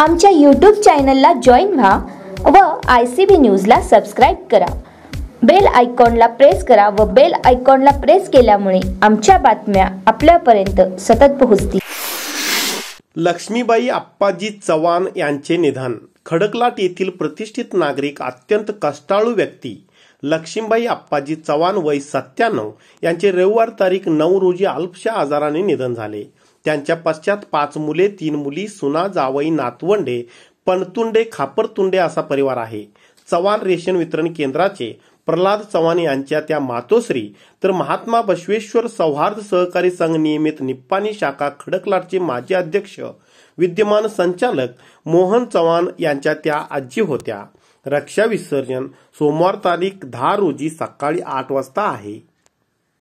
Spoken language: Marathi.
आमच्या यूट्यूब चॅनलला जॉईन व्हा व आय सी बी न्यूजला सबस्क्राईब करा बेल आयकॉनला प्रेस करा व बेल आयकॉनला प्रेस केल्यामुळे आमच्या बातम्या आपल्यापर्यंत सतत पोहोचतील लक्ष्मीबाई आप्पाजी चव्हाण यांचे निधन खडकलाट येथील प्रतिष्ठित नागरिक अत्यंत कष्टाळू व्यक्ती लक्ष्मीबाई आप्पाजी चव्हाण वय सत्त्याण्णव यांचे रविवार तारीख नऊ रोजी अल्पशा आजाराने निधन झाले त्यांच्या पश्चात पाच मुले तीन मुली सुना जावई नातवंडे पणतुंडे खापरतुंडे असा परिवार आहे चव्हाण रेशन वितरण केंद्राचे प्रल्हाद चव्हाण यांच्या त्या मातोश्री तर महात्मा बसवेश्वर सौहार्द सहकारी संघ नियमित निप्पाणी शाखा खडकलाटचे माजी अध्यक्ष विद्यमान संचालक मोहन चव्हाण यांच्या त्या आजी होत्या रक्षा विसर्जन सोमवार तारीख दहा रोजी सकाळी आठ वाजता आहे